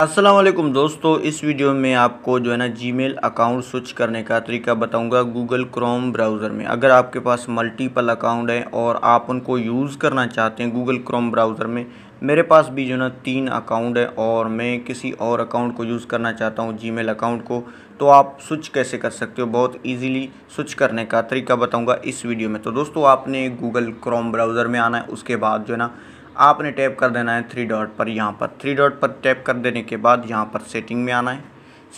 असलम दोस्तों इस वीडियो में आपको जो है ना जीमेल अकाउंट स्विच करने का तरीका बताऊंगा गूगल क्रोम ब्राउज़र में अगर आपके पास मल्टीपल अकाउंट हैं और आप उनको यूज़ करना चाहते हैं गूगल क्रोम ब्राउज़र में मेरे पास भी जो है ना तीन अकाउंट है और मैं किसी और अकाउंट को यूज़ करना चाहता हूँ मेल अकाउंट को तो आप स्विच कैसे कर सकते हो बहुत ईजीली स्विच करने का तरीका बताऊँगा इस वीडियो में तो दोस्तों आपने गूगल क्रोम ब्राउज़र में आना है उसके बाद जो है ना आपने टैप कर देना है थ्री डॉट पर यहाँ पर थ्री डॉट पर टैप कर देने के बाद यहाँ पर सेटिंग में आना है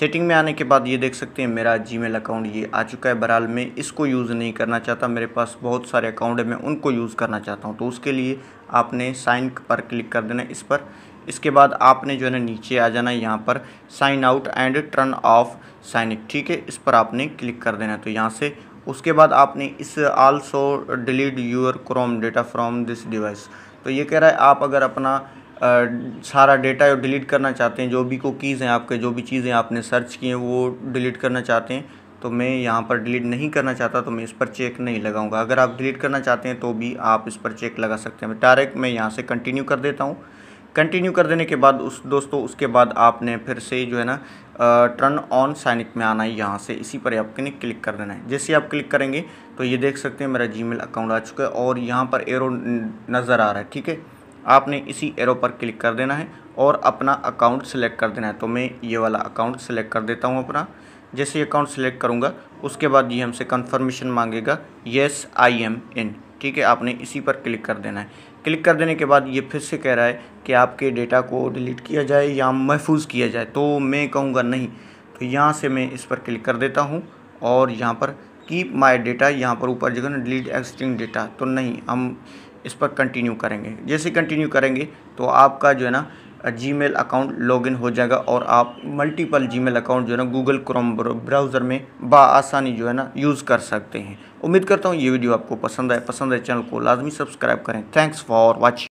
सेटिंग में आने के बाद ये देख सकते हैं मेरा जीमेल अकाउंट ये आ चुका है बहरहाल मैं इसको यूज़ नहीं करना चाहता मेरे पास बहुत सारे अकाउंट है मैं उनको यूज़ करना चाहता हूँ तो उसके लिए आपने साइन पर क्लिक कर देना इस पर इसके बाद आपने जो है ना नीचे आ जाना है यहाँ पर sign out and turn off sign ठीक है इस पर आपने क्लिक कर देना है तो यहाँ से उसके बाद आपने इस also delete your Chrome data from this device तो ये कह रहा है आप अगर अपना आ, सारा डेटा डिलीट करना चाहते हैं जो भी कुकीज़ हैं आपके जो भी चीज़ें आपने सर्च की हैं वो डिलीट करना चाहते हैं तो मैं यहाँ पर डिलीट नहीं करना चाहता तो मैं इस पर चेक नहीं लगाऊंगा अगर आप डिलीट करना चाहते हैं तो भी आप इस पर चेक लगा सकते हैं डायरेक्ट मैं यहाँ से कंटिन्यू कर देता हूँ कंटिन्यू कर देने के बाद उस दोस्तों उसके बाद आपने फिर से जो है ना टर्न ऑन साइनिक में आना है यहाँ से इसी पर आपने क्लिक कर देना है जैसे आप क्लिक करेंगे तो ये देख सकते हैं मेरा जीमेल अकाउंट आ चुका है और यहाँ पर एरो नज़र आ रहा है ठीक है आपने इसी एरो पर क्लिक कर देना है और अपना अकाउंट सेलेक्ट कर देना है तो मैं ये वाला अकाउंट सेलेक्ट कर देता हूँ अपना जैसे अकाउंट सेलेक्ट करूँगा उसके बाद ये हमसे कन्फर्मेशन मांगेगा येस आई एम इन ठीक है आपने इसी पर क्लिक कर देना है क्लिक कर देने के बाद ये फिर से कह रहा है कि आपके डेटा को डिलीट किया जाए या महफूज किया जाए तो मैं कहूँगा नहीं तो यहाँ से मैं इस पर क्लिक कर देता हूँ और यहाँ पर कीप माय डेटा यहाँ पर ऊपर जगह ना डिलीट एक्सटिंग डेटा तो नहीं हम इस पर कंटिन्यू करेंगे जैसे कंटिन्यू करेंगे तो आपका जो है ना जीमेल अकाउंट लॉगिन हो जाएगा और आप मल्टीपल जीमेल अकाउंट जो है ना गूगल क्रोम ब्राउज़र में आसानी जो है ना यूज़ कर सकते हैं उम्मीद करता हूँ ये वीडियो आपको पसंद आए पसंद आए चैनल को लाजमी सब्सक्राइब करें थैंक्स फॉर वॉचिंग